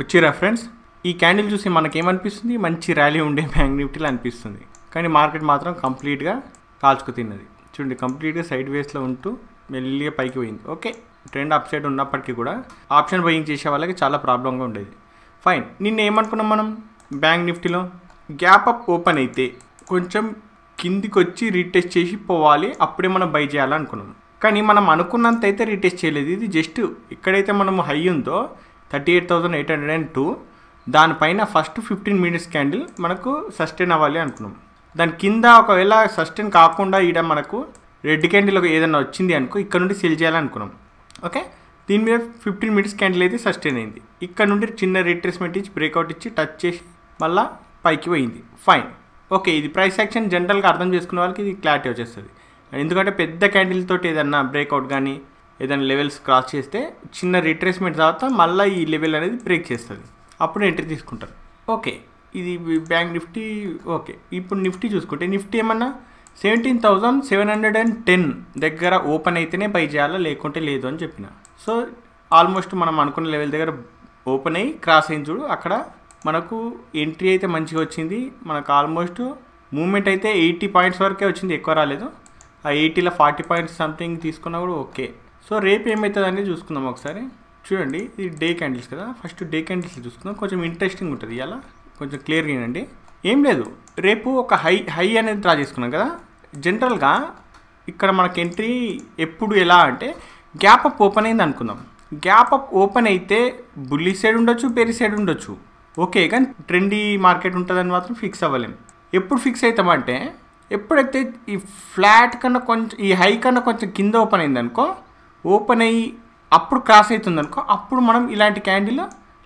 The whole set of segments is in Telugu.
వచ్చిరా ఫ్రెండ్స్ ఈ క్యాండిల్ చూసి మనకేమనిపిస్తుంది మంచి ర్యాలీ ఉండే బ్యాంక్ నిఫ్టీలో అనిపిస్తుంది కానీ మార్కెట్ మాత్రం కంప్లీట్గా కాల్చుకు తిన్నది చూడండి కంప్లీట్గా సైడ్ వేస్లో ఉంటూ మెల్లిగా పైకి పోయింది ఓకే ట్రెండ్ అప్ సైడ్ ఉన్నప్పటికీ కూడా ఆప్షన్ బయ్యింగ్ చేసే వాళ్ళకి చాలా ప్రాబ్లంగా ఉండేది ఫైన్ నిన్న ఏమనుకున్నాం మనం బ్యాంక్ నిఫ్టీలో గ్యాప్ అప్ ఓపెన్ అయితే కొంచెం కిందికి వచ్చి రీటెస్ట్ చేసి పోవాలి అప్పుడే మనం బై చేయాలనుకున్నాం కానీ మనం అనుకున్నంత అయితే రీటెస్ట్ చేయలేదు ఇది జస్ట్ ఎక్కడైతే మనం హై ఉందో thirty eight thousand eight hundred and two దానిపైన ఫస్ట్ ఫిఫ్టీన్ మినిట్స్ క్యాండిల్ మనకు సస్టైన్ అవ్వాలి అనుకున్నాం దాని కింద ఒకవేళ సస్టైన్ కాకుండా ఇక్కడ మనకు రెడ్ క్యాండిల్ ఏదైనా వచ్చింది అనుకో ఇక్కడ నుండి సెల్ చేయాలనుకున్నాం ఓకే దీని మీద ఫిఫ్టీన్ మినిట్స్ క్యాండిల్ అయితే సస్టైన్ అయింది ఇక్కడ నుండి చిన్న రిట్రేస్మెంట్ ఇచ్చి బ్రేక్అవుట్ ఇచ్చి టచ్ చేసి మళ్ళీ పైకి పోయింది ఫైన్ ఓకే ఇది ప్రైస్ యాక్షన్ జనరల్గా అర్థం చేసుకునే వాళ్ళకి ఇది క్లారిటీ వచ్చేస్తుంది ఎందుకంటే పెద్ద క్యాండిల్ తోటి ఏదన్నా బ్రేక్అవుట్ కానీ ఏదైనా లెవెల్స్ క్రాస్ చేస్తే చిన్న రిట్రేస్మెంట్ తర్వాత మళ్ళీ ఈ లెవెల్ అనేది బ్రేక్ చేస్తుంది అప్పుడు ఎంట్రీ తీసుకుంటారు ఓకే ఇది బ్యాంక్ నిఫ్టీ ఓకే ఇప్పుడు నిఫ్టీ చూసుకుంటే నిఫ్టీ ఏమన్నా seventeen thousand seven hundred and ten దగ్గర ఓపెన్ అయితేనే బై చేయాలా లేకుంటే లేదు అని చెప్పిన సో ఆల్మోస్ట్ మనం అనుకున్న లెవెల్ దగ్గర ఓపెన్ అయ్యి క్రాస్ అయిన చూడు అక్కడ మనకు ఎంట్రీ అయితే మంచిగా వచ్చింది మనకు ఆల్మోస్ట్ మూమెంట్ అయితే ఎయిటీ పాయింట్స్ వరకే వచ్చింది ఎక్కువ రాలేదు ఆ ఎయిటీలో ఫార్టీ పాయింట్స్ సంథింగ్ తీసుకున్నా కూడా ఓకే సో రేపు ఏమవుతుందని చూసుకుందాం ఒకసారి చూడండి ఇది డే క్యాండిల్స్ కదా ఫస్ట్ డే క్యాండిల్స్ చూసుకుందాం కొంచెం ఇంట్రెస్టింగ్ ఉంటుంది ఇలా కొంచెం క్లియర్గా ఏంటండి ఏం లేదు రేపు ఒక హై హై అనేది డ్రా చేసుకున్నాం కదా జనరల్గా ఇక్కడ మనకు ఎంట్రీ ఎప్పుడు ఎలా అంటే గ్యాప్ అప్ ఓపెన్ అయింది అనుకుందాం గ్యాప్ అప్ ఓపెన్ అయితే బుల్లి సైడ్ ఉండొచ్చు పెరి సైడ్ ఉండొచ్చు ఓకే కానీ ట్రెండీ మార్కెట్ ఉంటుందని మాత్రం ఫిక్స్ అవ్వలేం ఎప్పుడు ఫిక్స్ అవుతామంటే ఎప్పుడైతే ఈ ఫ్లాట్ కన్నా కొంచెం ఈ హై కన్నా కొంచెం కింద ఓపెన్ అయిందనుకో ఓపెన్ అయ్యి అప్పుడు క్రాస్ అవుతుంది అనుకో అప్పుడు మనం ఇలాంటి క్యాండిల్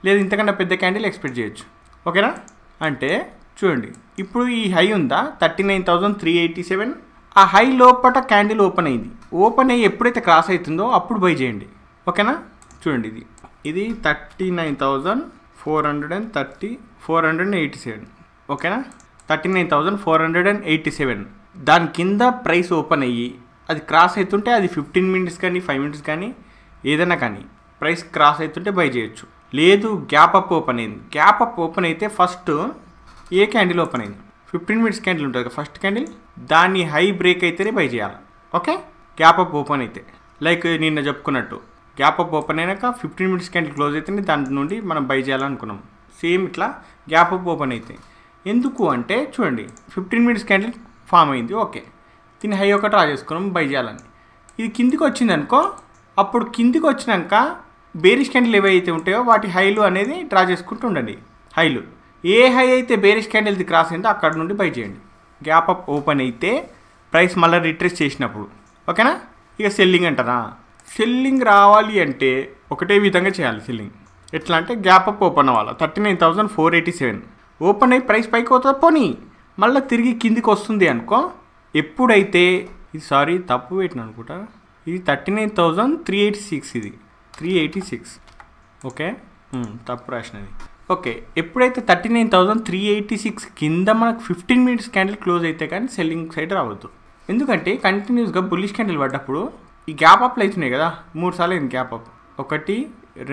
లేదు ఇంతకంటే పెద్ద క్యాండిల్ ఎక్స్పెక్ట్ చేయొచ్చు ఓకేనా అంటే చూడండి ఇప్పుడు ఈ హై ఉందా thirty nine thousand three eighty seven ఆ హై లోపట క్యాండిల్ ఓపెన్ అయింది ఓపెన్ అయ్యి ఎప్పుడైతే క్రాస్ అవుతుందో అప్పుడు బై చేయండి ఓకేనా చూడండి ఇది ఇది thirty nine thousand four hundred and thirty four hundred and eighty seven ఓకేనా thirty nine thousand four hundred and eighty seven దాని కింద ప్రైస్ ఓపెన్ అయ్యి అది క్రాస్ అవుతుంటే అది ఫిఫ్టీన్ మినిట్స్ కానీ ఫైవ్ మినిట్స్ కానీ ఏదైనా కానీ ప్రైస్ క్రాస్ అవుతుంటే బై చేయొచ్చు లేదు గ్యాప్ అప్ ఓపెన్ అయింది గ్యాప్ అప్ ఓపెన్ అయితే ఫస్ట్ ఏ క్యాండిల్ ఓపెన్ అయింది ఫిఫ్టీన్ మినిట్స్ క్యాండిల్ ఉంటుంది ఫస్ట్ క్యాండిల్ దాన్ని హై బ్రేక్ అయితేనే బై చేయాలి ఓకే గ్యాప్ అప్ ఓపెన్ అయితే లైక్ నిన్న చెప్పుకున్నట్టు గ్యాప్ అప్ ఓపెన్ అయినాక ఫిఫ్టీన్ మినిట్స్ క్యాండిల్ క్లోజ్ అయితేనే దాని నుండి మనం బై చేయాలనుకున్నాం సేమ్ ఇట్లా గ్యాప్ అప్ ఓపెన్ అయితే ఎందుకు అంటే చూడండి ఫిఫ్టీన్ మినిట్స్ క్యాండిల్ ఫామ్ అయింది ఓకే దీన్ని హై ఒక డ్రా చేసుకున్నాం బై చేయాలని ఇది కిందికి వచ్చింది అనుకో అప్పుడు కిందికి వచ్చినాక బేరిష్ క్యాండిల్ ఏవైతే ఉంటాయో వాటి హైలు అనేది డ్రా చేసుకుంటూ ఉండండి హైలు ఏ హై అయితే బేరిష్ క్యాండిల్ది క్రాస్ అయిందో అక్కడ నుండి బై చేయండి గ్యాప్ అప్ ఓపెన్ అయితే ప్రైస్ మళ్ళీ రిట్రెస్ చేసినప్పుడు ఓకేనా ఇక సెల్లింగ్ అంటారా సెల్లింగ్ రావాలి అంటే ఒకటే విధంగా చేయాలి సెల్లింగ్ ఎట్లా అంటే గ్యాప్ అప్ ఓపెన్ అవ్వాలి thirty nine thousand four eighty seven open అయ్యి ప్రైస్ పైకి పోతే పోనీ మళ్ళీ తిరిగి కిందికి వస్తుంది అనుకో ఎప్పుడైతే ఇది సారీ తప్పు పెట్టిన అనుకుంటా ఇది thirty nine thousand three eighty six ఇది త్రీ ఎయిటీ సిక్స్ ఓకే తప్పు రాసినది ఓకే ఎప్పుడైతే thirty nine thousand three eighty six కింద మనకు ఫిఫ్టీన్ మినిట్స్ క్యాండిల్ క్లోజ్ అయితే కానీ సెల్లింగ్ సైడ్ రావద్దు ఎందుకంటే కంటిన్యూస్గా బుల్లిష్ క్యాండిల్ పడ్డప్పుడు ఈ గ్యాప్ అప్లు అవుతున్నాయి కదా మూడు సార్లు అయింది గ్యాప్ అప్ ఒకటి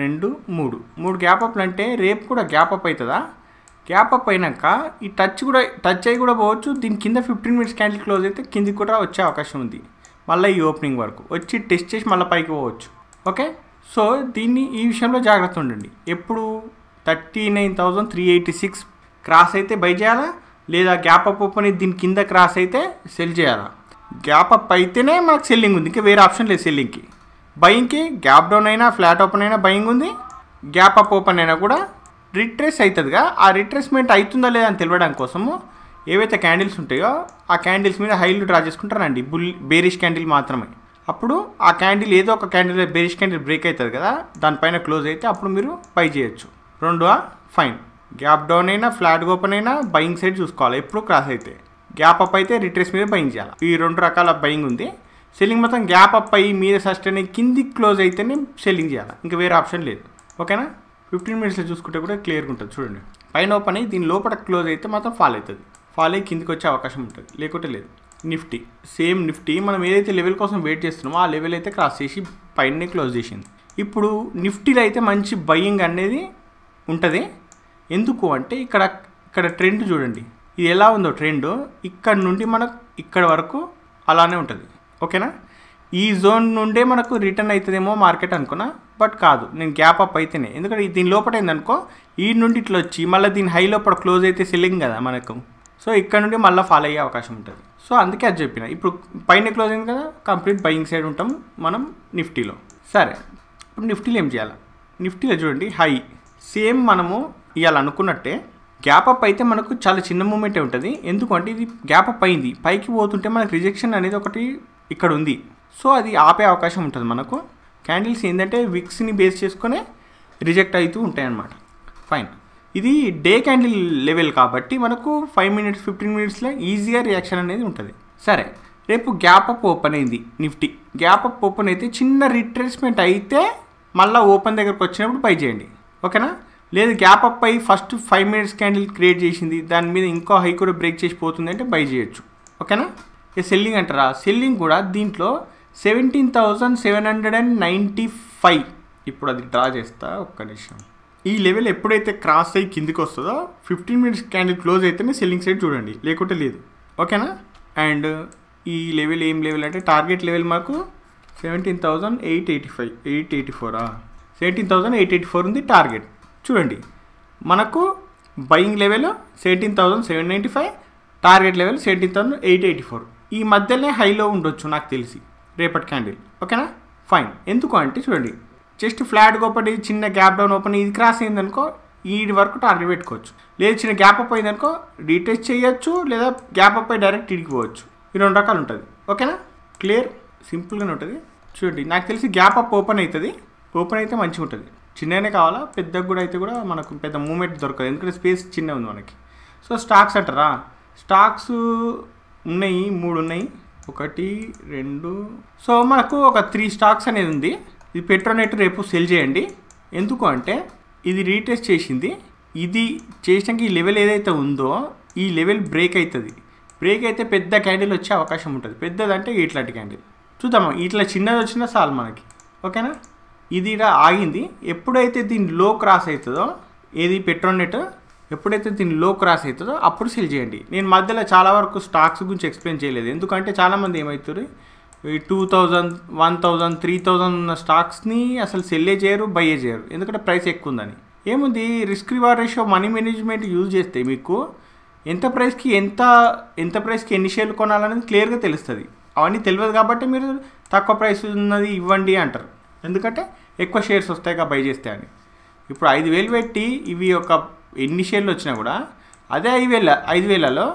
రెండు మూడు మూడు గ్యాప్ అప్లు అంటే రేపు కూడా గ్యాప్ అప్ అవుతుందా గ్యాప్ అప్ అయినాక ఈ టచ్ కూడా టచ్ అయ్యి కూడా పోవచ్చు దీని కింద ఫిఫ్టీన్ మినిట్స్ క్యాండిల్ క్లోజ్ అయితే కిందికి కూడా వచ్చే అవకాశం ఉంది మళ్ళీ ఈ ఓపెనింగ్ వరకు వచ్చి టెస్ట్ చేసి మళ్ళీ పైకి పోవచ్చు ఓకే సో దీన్ని ఈ విషయంలో జాగ్రత్త ఉండండి ఎప్పుడు thirty nine thousand three eighty six cross అయితే బై చేయాలా లేదా గ్యాప్ అప్ ఓపెన్ దీని కింద క్రాస్ అయితే సెల్ చేయాలా గ్యాప్ అప్ అయితేనే మనకు సెల్లింగ్ ఉంది ఇంకా వేరే ఆప్షన్ లేదు సెల్లింగ్కి బయింగ్కి గ్యాప్ డౌన్ అయినా ఫ్లాట్ ఓపెన్ అయినా బయింగ్ ఉంది గ్యాప్ అప్ ఓపెన్ అయినా కూడా రిట్రేస్ అవుతుందిగా ఆ రిట్రేస్మెంట్ అవుతుందా లేదా అని తెలియడం కోసము ఏవైతే క్యాండిల్స్ ఉంటాయో ఆ క్యాండిల్స్ మీద హైలు డ్రా చేసుకుంటారండి బుల్ బేరిష్ క్యాండిల్ మాత్రమే అప్పుడు ఆ క్యాండిల్ ఏదో ఒక క్యాండిల్ బేరిష్ క్యాండిల్ బ్రేక్ అవుతుంది కదా దానిపైన క్లోజ్ అయితే అప్పుడు మీరు బై చేయొచ్చు రెండు ఫైన్ గ్యాప్ డౌన్ అయినా ఫ్లాట్ ఓపెన్ అయినా బయింగ్ సైడ్ చూసుకోవాలి ఎప్పుడు క్రాస్ అయితే గ్యాప్ అప్ అయితే రిట్రేస్ మీద బయింగ్ చేయాలి ఈ రెండు రకాల బయింగ్ ఉంది సెల్లింగ్ మొత్తం గ్యాప్ అప్ అయ్యి మీద సస్టైన్ కిందికి క్లోజ్ అయితేనే సెల్లింగ్ చేయాలి ఇంకా వేరే ఆప్షన్ లేదు ఓకేనా ఫిఫ్టీన్ మినిట్స్లో చూసుకుంటే కూడా క్లియర్గా ఉంటుంది చూడండి పైన ఓపెన్ అయ్యి దీని లోపల క్లోజ్ అయితే మాత్రం ఫాల్ అవుతుంది ఫాల్ అయ్యి కిందికి వచ్చే అవకాశం ఉంటుంది లేకుంటే లేదు నిఫ్టీ సేమ్ నిఫ్టీ మనం ఏదైతే లెవెల్ కోసం వెయిట్ చేస్తున్నామో ఆ లెవెల్ అయితే క్రాస్ చేసి పైననే క్లోజ్ చేసింది ఇప్పుడు నిఫ్టీలో అయితే మంచి బయ్యింగ్ అనేది ఉంటుంది ఎందుకు అంటే ఇక్కడ ఇక్కడ ట్రెండ్ చూడండి ఇది ఎలా ఉందో ట్రెండ్ ఇక్కడ నుండి మనకు ఇక్కడ వరకు అలానే ఉంటుంది ఓకేనా ఈ జోన్ నుండే మనకు రిటర్న్ అవుతుందేమో మార్కెట్ అనుకున్నా బట్ కాదు నేను గ్యాప్ అప్ అయితేనే ఎందుకంటే దీని లోపల ఏందనుకో ఈ నుండి ఇట్లా వచ్చి మళ్ళీ దీని హై లోపల క్లోజ్ అయితే సెల్లింగ్ కదా మనకు సో ఇక్కడ నుండి మళ్ళీ ఫాలో అయ్యే అవకాశం ఉంటుంది సో అందుకే అది చెప్పిన ఇప్పుడు పైన క్లోజ్ అయింది కదా కంప్లీట్ బయింగ్ సైడ్ ఉంటాం మనం నిఫ్టీలో సరే ఇప్పుడు నిఫ్టీలో ఏం చేయాలి నిఫ్టీలో చూడండి హై సేమ్ మనము ఇవాళ అనుకున్నట్టే గ్యాప్ అప్ అయితే మనకు చాలా చిన్న మూమెంటే ఉంటుంది ఎందుకంటే ఇది గ్యాప్ అప్ అయింది పైకి పోతుంటే మనకు రిజెక్షన్ అనేది ఒకటి ఇక్కడ ఉంది సో అది ఆపే అవకాశం ఉంటుంది మనకు క్యాండిల్స్ ఏంటంటే విక్స్ని బేస్ చేసుకునే రిజెక్ట్ అవుతూ ఉంటాయన్నమాట ఫైన్ ఇది డే క్యాండిల్ లెవెల్ కాబట్టి మనకు ఫైవ్ మినిట్స్ ఫిఫ్టీన్ మినిట్స్లో ఈజీగా రియాక్షన్ అనేది ఉంటుంది సరే రేపు గ్యాప్ అప్ ఓపెన్ అయింది నిఫ్టీ గ్యాప్ అప్ ఓపెన్ అయితే చిన్న రిట్రేస్మెంట్ అయితే మళ్ళీ ఓపెన్ దగ్గరకు వచ్చినప్పుడు బై చేయండి ఓకేనా లేదు గ్యాప్ అప్ అయ్యి first five minutes candle create చేసింది దాని మీద ఇంకో హై కూడా బ్రేక్ చేసి పోతుంది అంటే బై చేయొచ్చు ఓకేనా సెల్లింగ్ అంటారా సెల్లింగ్ కూడా దీంట్లో seventeen thousand seven hundred and ninety five ఇప్పుడు అది డ్రా చేస్తా ఒక్క నిమిషం ఈ లెవెల్ ఎప్పుడైతే క్రాస్ అయ్యి కిందికి వస్తుందో ఫిఫ్టీన్ మినిట్స్ క్యాండిల్ క్లోజ్ అయితేనే సెల్లింగ్ సైడ్ చూడండి లేకుంటే లేదు ఓకేనా అండ్ ఈ లెవెల్ ఏం లెవెల్ అంటే టార్గెట్ లెవెల్ మాకు seventeen thousand eight eighty five eight eighty ఫోరా seventeen thousand eight eighty four ఉంది టార్గెట్ చూడండి మనకు buying level seventeen thousand seven ninety five target level seventeen thousand eight eighty four ఈ మధ్యనే హైలో ఉండొచ్చు నాకు తెలిసి రేపటి క్యాండిల్ ఓకేనా ఫైన్ ఎందుకు అంటే చూడండి జస్ట్ ఫ్లాట్గా ఒకటి చిన్న గ్యాప్ డౌన్ ఓపెన్ ఇది క్రాస్ అయిందనుకో ఈ వరకు టార్గెట్ పెట్టుకోవచ్చు లేదా చిన్న గ్యాప్ అప్ అయిందనుకో రీటెస్ట్ చేయొచ్చు లేదా గ్యాప్ అప్ అయి డైరెక్ట్ ఇడికి ఈ రెండు రకాలు ఉంటుంది ఓకేనా క్లియర్ సింపుల్గానే ఉంటుంది చూడండి నాకు తెలిసి గ్యాప్ అప్ ఓపెన్ అవుతుంది ఓపెన్ అయితే మంచిగా ఉంటుంది చిన్ననే కావాలా పెద్దగా కూడా అయితే కూడా మనకు పెద్ద మూమెంట్ దొరకదు ఎందుకంటే స్పేస్ చిన్న ఉంది మనకి సో స్టాక్స్ అంటారా స్టాక్స్ ఉన్నాయి మూడు ఉన్నాయి ఒకటి రెండు సో మనకు ఒక త్రీ స్టాక్స్ అనేది ఉంది ఇది పెట్రోనెట్ రేపు సెల్ చేయండి ఎందుకు అంటే ఇది రీటెస్ట్ చేసింది ఇది చేసినాక ఈ లెవెల్ ఏదైతే ఉందో ఈ లెవెల్ బ్రేక్ అవుతుంది బ్రేక్ అయితే పెద్ద క్యాండిల్ వచ్చే అవకాశం ఉంటుంది పెద్దదంటే ఇట్లాంటి క్యాండిల్ చూద్దామా ఇట్లా చిన్నది వచ్చినా చాలు మనకి ఓకేనా ఇది ఇలా ఆగింది ఎప్పుడైతే దీని లో క్రాస్ అవుతుందో ఏది పెట్రోనెట్ ఎప్పుడైతే దీని లో క్రాస్ అవుతుందో అప్పుడు సెల్ చేయండి నేను మధ్యలో చాలా వరకు స్టాక్స్ గురించి ఎక్స్ప్లెయిన్ చేయలేదు ఎందుకంటే చాలామంది ఏమవుతుంది ఈ two thousand one thousand three thousand ఉన్న స్టాక్స్ని అసలు సెల్లే చేయరు బయ్యే చేయరు ఎందుకంటే ప్రైస్ ఎక్కువ ఉందని ఏముంది risk reward ratio money management use చేస్తే మీకు ఎంత ప్రైస్కి ఎంత ఎంత ప్రైస్కి ఎన్ని షేర్లు కొనాలనేది క్లియర్గా తెలుస్తుంది అవన్నీ తెలియదు కాబట్టి మీరు తక్కువ ప్రైస్ ఉన్నది ఇవ్వండి అంటారు ఎందుకంటే ఎక్కువ షేర్స్ వస్తాయి బై చేస్తే అని ఇప్పుడు ఐదు వేలు పెట్టి ఇవి ఒక ఎన్ని షేర్లు వచ్చినా కూడా అదే ఐదు వేల ఐదు వేలలో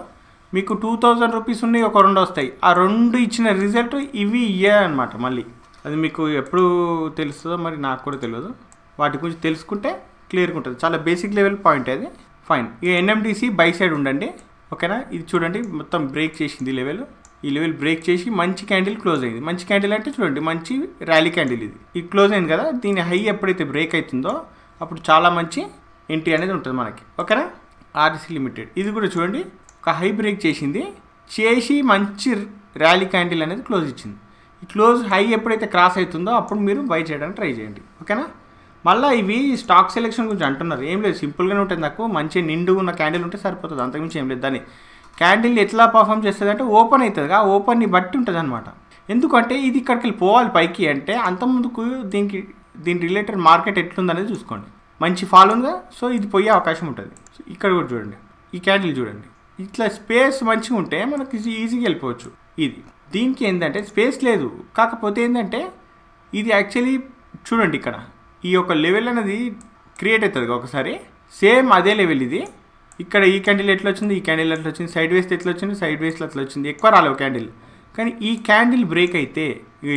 మీకు టూ థౌజండ్ రూపీస్ ఉన్నాయి ఒక రెండు వస్తాయి ఆ రెండు ఇచ్చిన రిజల్ట్ ఇవి అనమాట మళ్ళీ అది మీకు ఎప్పుడు తెలుస్తుందో మరి నాకు కూడా తెలియదు వాటి గురించి తెలుసుకుంటే క్లియర్గా ఉంటుంది చాలా బేసిక్ లెవెల్ పాయింట్ అది ఫైన్ ఇక ఎన్ఎండిసి బై సైడ్ ఉండండి ఓకేనా ఇది చూడండి మొత్తం బ్రేక్ చేసింది లెవెల్ ఈ లెవెల్ బ్రేక్ చేసి మంచి క్యాండిల్ క్లోజ్ అయింది మంచి క్యాండిల్ అంటే చూడండి మంచి ర్యాలీ క్యాండిల్ ఇది ఇది క్లోజ్ అయింది కదా దీని హై ఎప్పుడైతే బ్రేక్ అవుతుందో అప్పుడు చాలా మంచి ఇంటి అనేది ఉంటుంది మనకి ఓకేనా ఆర్టీసీ లిమిటెడ్ ఇది కూడా చూడండి ఒక హై బ్రేక్ చేసింది చేసి మంచి ర్యాలీ క్యాండిల్ అనేది క్లోజ్ ఇచ్చింది ఈ క్లోజ్ హై ఎప్పుడైతే క్రాస్ అవుతుందో అప్పుడు మీరు బై చేయడానికి ట్రై చేయండి ఓకేనా మళ్ళీ ఇవి స్టాక్ సెలెక్షన్ గురించి అంటున్నారు ఏం లేదు సింపుల్గానే ఉంటుంది నాకు మంచి నిండు ఉన్న క్యాండిల్ ఉంటే సరిపోతుంది అంతకుమించి ఏం లేదు దాన్ని క్యాండిల్ ఎట్లా పర్ఫామ్ చేస్తుంది అంటే ఓపెన్ అవుతుంది ఆ ఓపెన్ని బట్టి ఉంటుంది అనమాట ఎందుకంటే ఇది ఇక్కడికి వెళ్ళి పోవాలి పైకి అంటే ముందుకు దీనికి దీని రిలేటెడ్ మార్కెట్ ఎట్లుందనేది చూసుకోండి మంచి ఫాల్ ఉందా సో ఇది పోయే అవకాశం ఉంటుంది ఇక్కడ కూడా చూడండి ఈ క్యాండిల్ చూడండి ఇట్లా స్పేస్ మంచిగా ఉంటే మనకి ఈజీగా వెళ్ళిపోవచ్చు ఇది దీనికి ఏంటంటే స్పేస్ లేదు కాకపోతే ఏంటంటే ఇది యాక్చువల్లీ చూడండి ఇక్కడ ఈ యొక్క లెవెల్ అనేది క్రియేట్ అవుతుంది ఒకసారి సేమ్ అదే లెవెల్ ఇది ఇక్కడ ఈ క్యాండిల్ ఎట్లా వచ్చింది ఈ క్యాండిల్ ఎట్లా వచ్చింది సైడ్ వేస్ట్ ఎట్లా వచ్చింది సైడ్ వేస్ట్ అట్లా వచ్చింది ఎక్కువ రాలేవు క్యాండిల్ కానీ ఈ క్యాండిల్ బ్రేక్ అయితే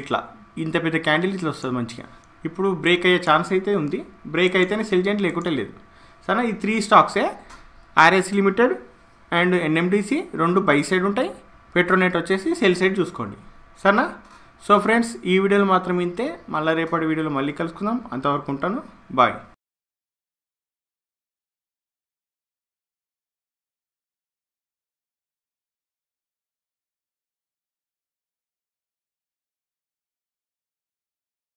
ఇట్లా ఇంత పెద్ద క్యాండిల్ ఇట్లా వస్తుంది మంచిగా ఇప్పుడు బ్రేక్ అయ్యే ఛాన్స్ అయితే ఉంది బ్రేక్ అయితేనే సెల్ చేయండి లేకుంటే లేదు సరే ఈ త్రీ స్టాక్సే ఆర్ఎస్ లిమిటెడ్ అండ్ ఎన్ఎండిసి రెండు బై సైడ్ ఉంటాయి పెట్రోనెట్ వచ్చేసి సెల్ సైడ్ చూసుకోండి సరేనా సో ఫ్రెండ్స్ ఈ వీడియోలు మాత్రం ఇంతే మళ్ళీ రేపటి వీడియోలో మళ్ళీ కలుసుకుందాం అంతవరకు ఉంటాను బాయ్